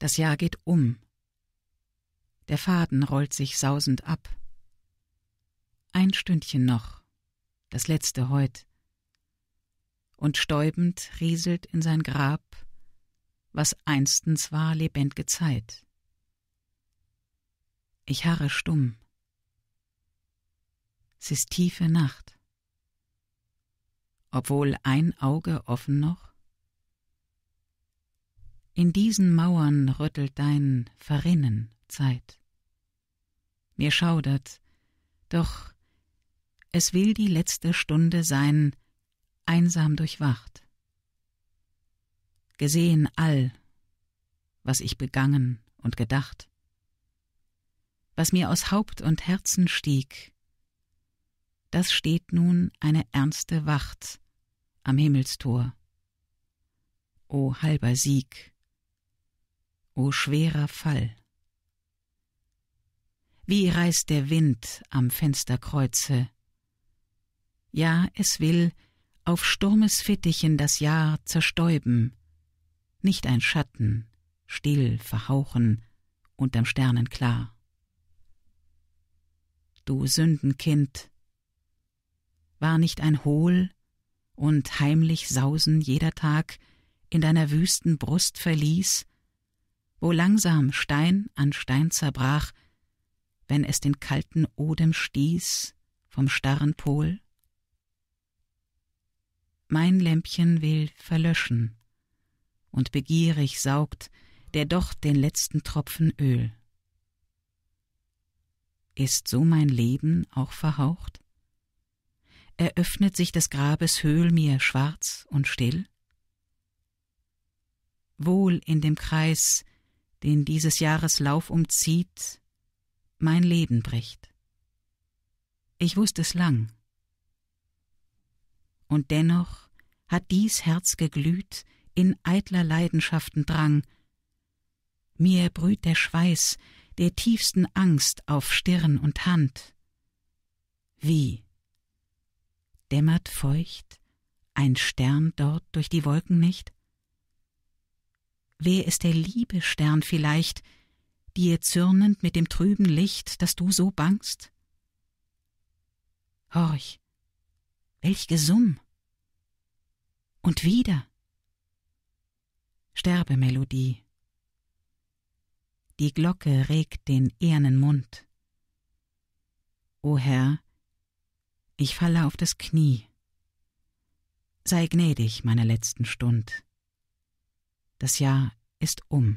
Das Jahr geht um. Der Faden rollt sich sausend ab. Ein Stündchen noch, das letzte heut. Und stäubend rieselt in sein Grab, was einstens war lebendge Zeit. Ich harre stumm. Es ist tiefe Nacht. Obwohl ein Auge offen noch, in diesen Mauern rüttelt dein Verrinnen Zeit. Mir schaudert, doch es will die letzte Stunde sein, einsam durchwacht. Gesehen all, was ich begangen und gedacht, was mir aus Haupt und Herzen stieg, das steht nun eine ernste Wacht am Himmelstor. O halber Sieg! o schwerer Fall. Wie reißt der Wind am Fensterkreuze? Ja, es will auf Sturmes Fittichen das Jahr zerstäuben, nicht ein Schatten, still verhauchen unterm Sternenklar. Du Sündenkind, war nicht ein hohl und heimlich Sausen jeder Tag in deiner wüsten Brust verließ, wo langsam Stein an Stein zerbrach, wenn es den kalten Odem stieß vom starren Pol? Mein Lämpchen will verlöschen, und begierig saugt der doch den letzten Tropfen Öl. Ist so mein Leben auch verhaucht? Eröffnet sich des Grabes Höhl mir schwarz und still? Wohl in dem Kreis den dieses Jahres Lauf umzieht, mein Leben bricht. Ich wusste es lang. Und dennoch hat dies Herz geglüht in eitler Leidenschaften Drang. Mir brüht der Schweiß der tiefsten Angst auf Stirn und Hand. Wie? Dämmert feucht ein Stern dort durch die Wolken nicht? wer ist der Liebe Stern vielleicht, dir zürnend mit dem trüben Licht, das du so bangst? Horch, welch Gesumm! Und wieder! Sterbemelodie. Die Glocke regt den ehernen Mund. O Herr, ich falle auf das Knie. Sei gnädig meiner letzten Stund. Das Jahr ist um.